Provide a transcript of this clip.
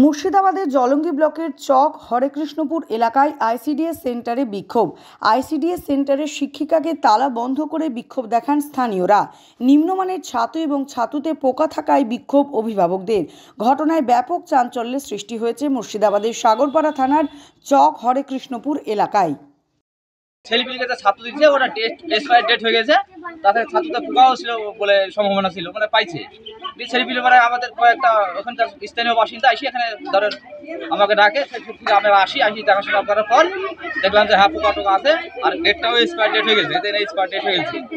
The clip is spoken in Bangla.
মুর্শিদাবাদের জলঙ্গি ব্লকের চক হরেকৃষ্ণপুর এলাকায় আইসিডিএস সেন্টারে বিক্ষোভ আইসিডিএস সেন্টারের শিক্ষিকাকে তালা বন্ধ করে বিক্ষোভ দেখান স্থানীয়রা নিম্নমানের ছাতু এবং ছাতুতে পোকা থাকায় বিক্ষোভ অভিভাবকদের ঘটনায় ব্যাপক চাঞ্চল্যের সৃষ্টি হয়েছে মুর্শিদাবাদের সাগরপাড়া থানার চক হরেকৃষ্ণপুর এলাকায় ছেলেপিলে যাতে ছাত্র দিচ্ছে ওটা টেস্ট এক্সপায়ার ডেট হয়ে গেছে তাতে ছাত্রদের পোকাও ছিল বলে সম্ভাবনা ছিল মানে পাইছে দিয়ে ছেলেপিলে মানে আমাদের কয়েকটা ওখানকার স্থানীয় বাসিন্দা আসি এখানে ধরেন আমাকে ডাকে আমরা আসি আসি দেখাশোনা করার পর দেখলাম যে হ্যাঁ পোকা টোকা আছে আর ডেটটাও এক্সপায়ার ডেট হয়ে গেছে এতে এক্সপায়ার ডেট হয়ে গেছে